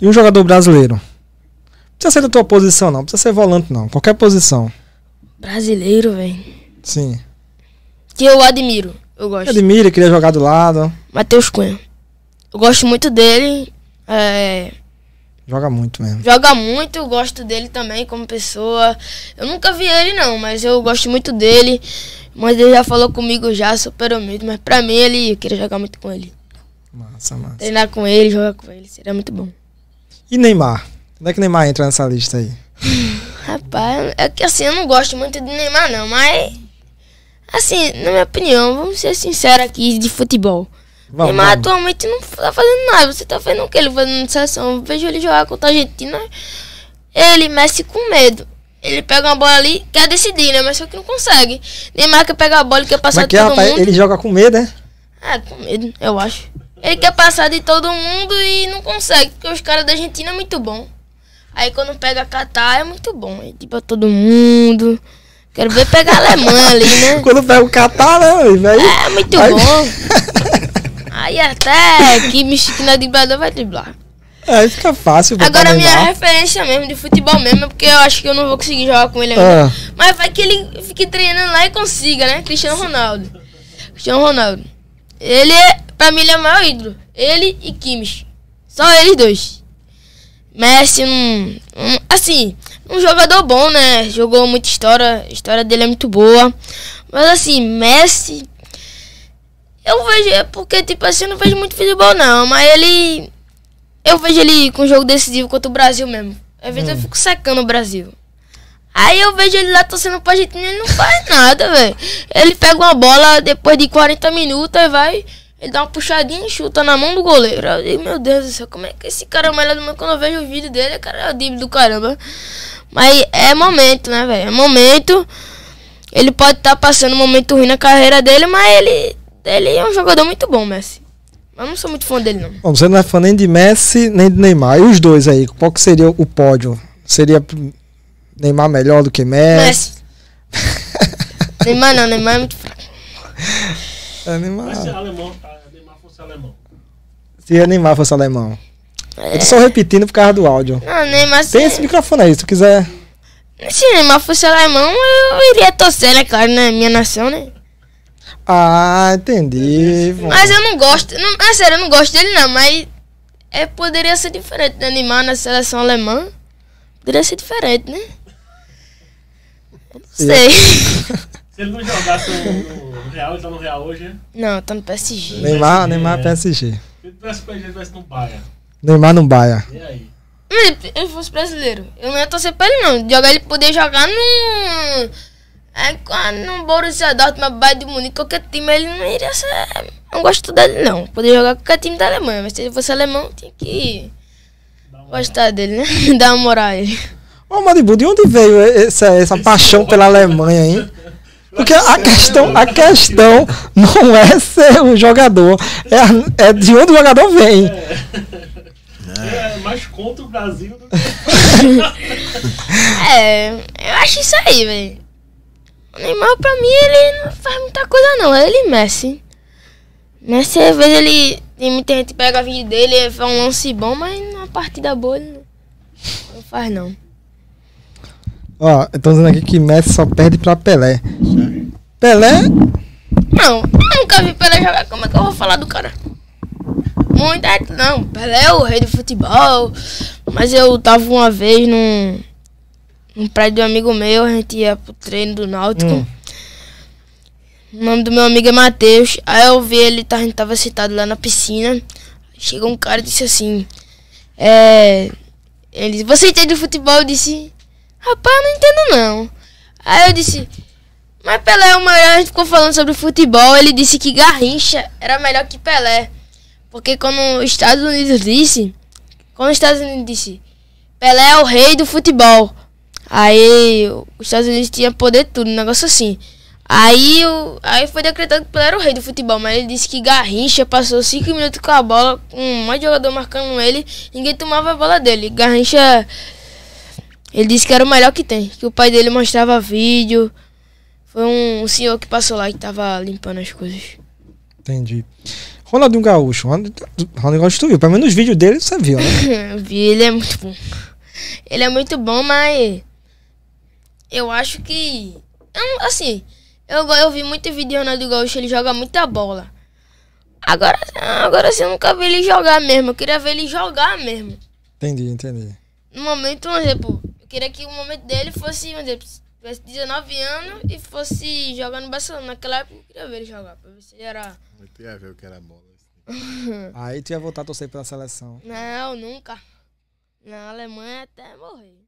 E um jogador brasileiro? Não precisa ser da tua posição, não. não precisa ser volante, não. Qualquer posição. Brasileiro, velho. Sim. Que eu admiro. Eu gosto. Admira, queria jogar do lado. Matheus Cunha. Eu gosto muito dele. É... Joga muito mesmo. Joga muito, eu gosto dele também como pessoa. Eu nunca vi ele não, mas eu gosto muito dele. Mas ele já falou comigo já, superou muito. Mas pra mim ele eu queria jogar muito com ele. Massa, massa. Treinar com ele, jogar com ele, seria muito bom. E Neymar? Onde é que Neymar entra nessa lista aí? Rapaz, é que assim, eu não gosto muito de Neymar não, mas... Assim, na minha opinião, vamos ser sinceros aqui de futebol. Vamos, Neymar vamos. atualmente não tá fazendo nada. Você tá vendo o que ele fazendo sessão? Eu vejo ele jogar contra a Argentina. Ele mexe com medo. Ele pega uma bola ali, quer decidir, né? Mas só que não consegue. Neymar quer pegar a bola e quer passar Mas é que, é, todo rapaz, mundo. Ele joga com medo, né? É, com medo, eu acho. Ele quer passar de todo mundo e não consegue, porque os caras da Argentina é muito bom. Aí quando pega Catar é muito bom. Tipo, é tipo todo mundo. Quero ver pegar a Alemanha ali, né? Quando pega o Catar, né, velho? É, muito aí... bom. aí até que mexicano é driblador vai driblar. É, fica fácil. Agora a minha referência mesmo de futebol mesmo, é porque eu acho que eu não vou conseguir jogar com ele ainda. Ah. Mas vai que ele fique treinando lá e consiga, né? Cristiano Ronaldo. Cristiano Ronaldo. Ele é Pra mim ele é o maior ídolo. Ele e Kimmich. Só eles dois. Messi, um, um, assim, um jogador bom, né? Jogou muita história, a história dele é muito boa. Mas assim, Messi, eu vejo, é porque tipo assim, eu não vejo muito futebol não, mas ele, eu vejo ele com um jogo decisivo contra o Brasil mesmo. Às vezes hum. eu fico secando o Brasil. Aí eu vejo ele lá torcendo pra Argentina, ele não faz nada, velho. Ele pega uma bola depois de 40 minutos e vai ele dá uma puxadinha e chuta na mão do goleiro. Eu digo, meu Deus do céu, como é que esse cara é o melhor do mundo? Quando eu vejo o vídeo dele, o cara é o drible do caramba. Mas é momento, né, velho? É momento. Ele pode estar tá passando um momento ruim na carreira dele, mas ele, ele é um jogador muito bom, Messi. Eu não sou muito fã dele, não. Bom, você não é fã nem de Messi, nem de Neymar. E os dois aí, qual que seria o pódio? Seria Neymar melhor do que Messi? Messi. Neymar não, Neymar é muito fraco. Animal. Mas se é alemão, animar tá? fosse alemão. Se animar é fosse alemão. É. Eu tô só é. repetindo por causa do áudio. Não, ah, Neymar, Tem esse microfone aí, se tu quiser. Se Neymar fosse alemão, eu iria torcer, né, claro, na né? minha nação, né? Ah, entendi. Mas eu não gosto. Não, é sério, eu não gosto dele não, mas é, poderia ser diferente de né? animar na seleção alemã. Poderia ser diferente, né? não sei. Se ele não jogasse no, Real, ele tá no Real hoje, né? Não, tá no PSG. Neymar, PSG, Neymar é. Né? PSG. Se ele tivesse PSG, ele tivesse no Bahia. Neymar no Bahia. E aí? Ele fosse brasileiro. Eu não ia torcer pra ele, não. Jogar ele poder jogar no. É, no Borussia Dortmund, Bayern de Munique, qualquer time, ele não iria ser. Não gosto dele, não. Poder jogar qualquer time da Alemanha. Mas se ele fosse alemão, tinha que. Gostar dele, né? Dar uma moral a ele. Ô, Madibu, de onde veio essa, essa paixão pela é Alemanha, hein? Porque a questão, a questão não é ser o jogador, é, é de onde o jogador vem. É, é mais contra o Brasil do que. é, eu acho isso aí, velho. O Neymar, pra mim, ele não faz muita coisa, não. É ele e Messi. Messi, às vezes, ele. Tem muita gente pega a vida dele, faz é um lance bom, mas numa partida boa ele não, não faz, não. Ó, eu tô dizendo aqui que Messi só perde pra Pelé. Pelé? Não, nunca vi Pelé jogar. Como é que eu vou falar do cara? Muito é, não. Pelé é o rei do futebol. Mas eu tava uma vez num, num prédio de um amigo meu, a gente ia pro treino do Náutico. Hum. O nome do meu amigo é Matheus. Aí eu vi ele, tá, a gente tava sentado lá na piscina. Chegou um cara e disse assim: É. Ele disse: Você entende futebol? Eu disse: Rapaz, não entendo não. Aí eu disse: mas Pelé, é o vez a gente ficou falando sobre futebol, ele disse que Garrincha era melhor que Pelé. Porque como os Estados Unidos disse, quando os Estados Unidos disse, Pelé é o rei do futebol. Aí os Estados Unidos tinha poder tudo, um negócio assim. Aí, o, aí foi decretado que Pelé era o rei do futebol, mas ele disse que Garrincha passou 5 minutos com a bola, com um monte de jogador marcando ele, ninguém tomava a bola dele. Garrincha, ele disse que era o melhor que tem, que o pai dele mostrava vídeo, foi um senhor que passou lá que tava limpando as coisas. Entendi. Ronaldinho Gaúcho. Ronaldinho Gaúcho tu viu. Pelo menos os vídeos dele você viu, né? Vi, ele é muito bom. Ele é muito bom, mas... Eu acho que... Assim, eu, eu vi muito vídeo de Ronaldinho Gaúcho, ele joga muita bola. Agora, agora assim, eu nunca vi ele jogar mesmo. Eu queria ver ele jogar mesmo. Entendi, entendi. No momento, por exemplo, eu queria que o momento dele fosse, por exemplo, tivesse 19 anos e fosse jogar no Barcelona. Naquela época eu queria ver ele jogar, pra ver se ele era. Eu queria ver o que era bola. Assim. Aí tu ia voltar a torcer pela seleção. Não, nunca. Na Alemanha até morrer.